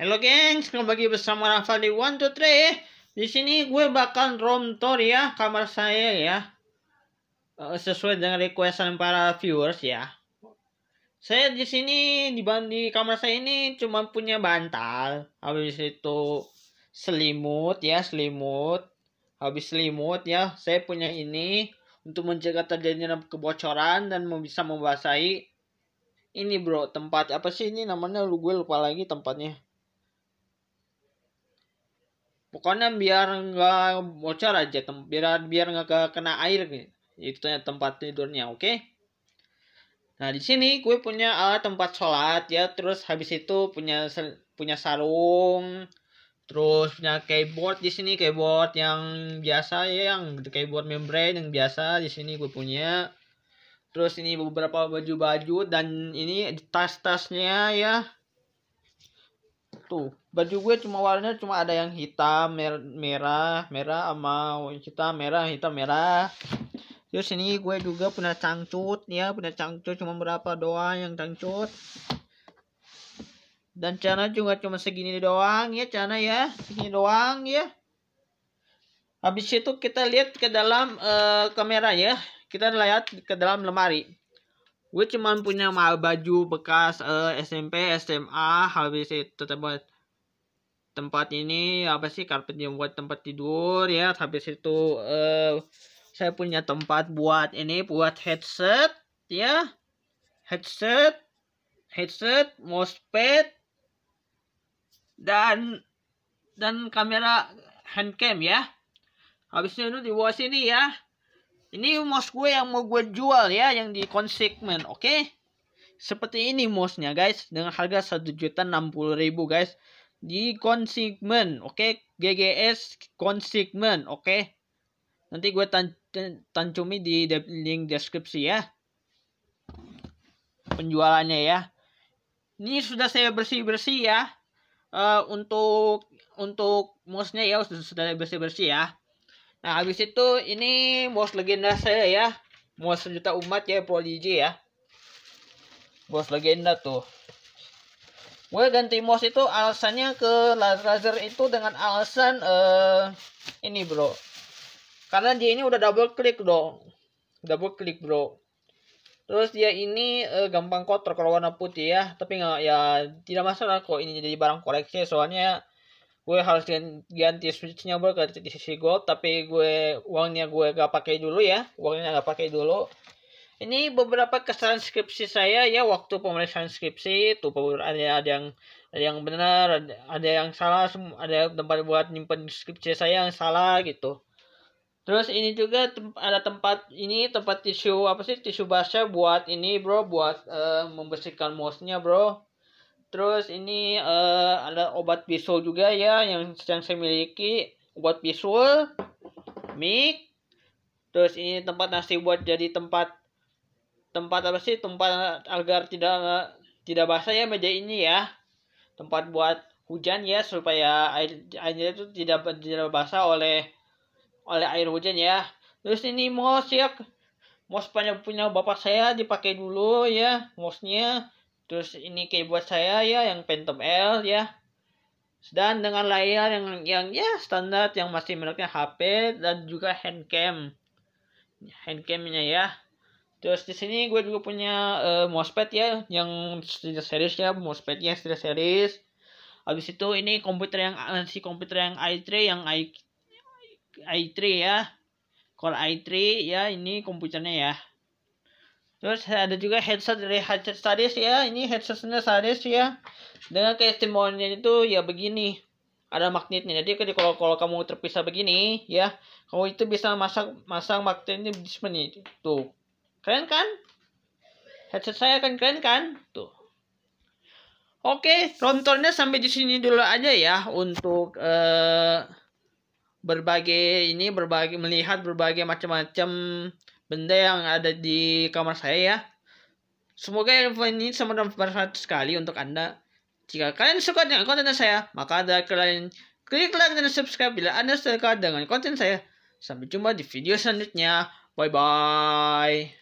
Halo gengs, kembali bersama Rafa di One Two Three. Di sini gue bakal room tour ya kamar saya ya. Eh, sesuai dengan requestan para viewers ya. Saya di sini di, di kamar saya ini cuma punya bantal, habis itu selimut ya, selimut. Habis selimut ya, saya punya ini untuk mencegah terjadinya kebocoran dan bisa membasahi ini bro tempat apa sih ini namanya lu gue lupa lagi tempatnya pokoknya biar nggak bocor aja tem biar biar nggak kena air gitu itu tempat tidurnya oke okay? nah di sini gue punya alat eh, tempat sholat ya terus habis itu punya punya sarung terus punya keyboard di sini keyboard yang biasa ya yang keyboard membrane yang biasa di sini gue punya terus ini beberapa baju-baju dan ini tas-tasnya ya Tuh, baju gue cuma warnanya cuma ada yang hitam, mer merah, merah sama hitam, merah, hitam, merah. Terus ini gue juga punya cangcut ya, punya cangcut cuma berapa doang yang cangcut. Dan cana juga cuma segini doang ya, cana ya, segini doang ya. Habis itu kita lihat ke dalam uh, kamera ya. Kita lihat ke dalam lemari gue cuman punya mal baju bekas uh, eh, SMP SMA habis itu tempat tempat ini apa sih karpet yang buat tempat tidur ya habis itu uh, saya punya tempat buat ini buat headset ya headset headset mousepad dan dan kamera handcam ya habisnya itu di bawah sini ya ini mouse gue yang mau gue jual ya, yang di konsigmen, oke? Okay? Seperti ini mouse-nya guys, dengan harga ribu guys. Di konsigmen, oke? Okay? GGS konsigmen, oke? Okay? Nanti gue tan tancumi di de link deskripsi ya. Penjualannya ya. Ini sudah saya bersih-bersih ya. Uh, untuk untuk mouse-nya ya sudah bersih-bersih ya Nah, habis itu ini bos legenda saya ya. Bos sejuta umat ya Prodigy ya. Bos legenda tuh. Gue ganti mouse itu alasannya ke laser itu dengan alasan uh, ini bro. Karena dia ini udah double klik dong. Double klik bro. Terus dia ini uh, gampang kotor kalau warna putih ya. Tapi gak, ya tidak masalah kok ini jadi barang koleksi soalnya gue harus ganti switchnya gue ke di sisi gold tapi gue uangnya gue gak pakai dulu ya uangnya gak pakai dulu ini beberapa kesan skripsi saya ya waktu pemeriksaan skripsi itu ada ada yang ada yang benar ada, ada yang salah ada tempat buat nyimpen skripsi saya yang salah gitu terus ini juga tem ada tempat ini tempat tisu apa sih tisu basah buat ini bro buat uh, membersihkan mouse-nya bro Terus ini uh, ada obat bisul juga ya yang sedang saya miliki. Obat bisul, mic. Terus ini tempat nasi buat jadi tempat tempat apa sih? Tempat agar tidak tidak basah ya meja ini ya. Tempat buat hujan ya supaya air airnya itu tidak tidak basah oleh oleh air hujan ya. Terus ini mouse ya. Mouse punya punya bapak saya dipakai dulu ya mouse-nya Terus ini kayak buat saya ya yang Phantom L ya. Dan dengan layar yang yang ya standar yang masih mereknya HP dan juga handcam. Handcamnya ya. Terus di sini gue juga punya uh, MOSFET ya yang series series ya MOSFETnya series series. Habis itu ini komputer yang eh, si komputer yang i3 yang i i3 ya. Core i3 ya ini komputernya ya. Terus ada juga headset dari headset studies ya. Ini headsetnya studies ya. Dengan keistimewaannya itu ya begini. Ada magnetnya. Jadi kalau kalau kamu terpisah begini ya, kamu itu bisa masak masang magnetnya di sini. Tuh. Keren kan? Headset saya kan keren kan? Tuh. Oke, nontonnya sampai di sini dulu aja ya untuk uh, berbagai ini berbagai melihat berbagai macam-macam benda yang ada di kamar saya ya. Semoga info ini sangat bermanfaat sekali untuk Anda. Jika kalian suka dengan konten saya, maka ada kalian klik like dan subscribe bila Anda suka dengan konten saya. Sampai jumpa di video selanjutnya. Bye-bye.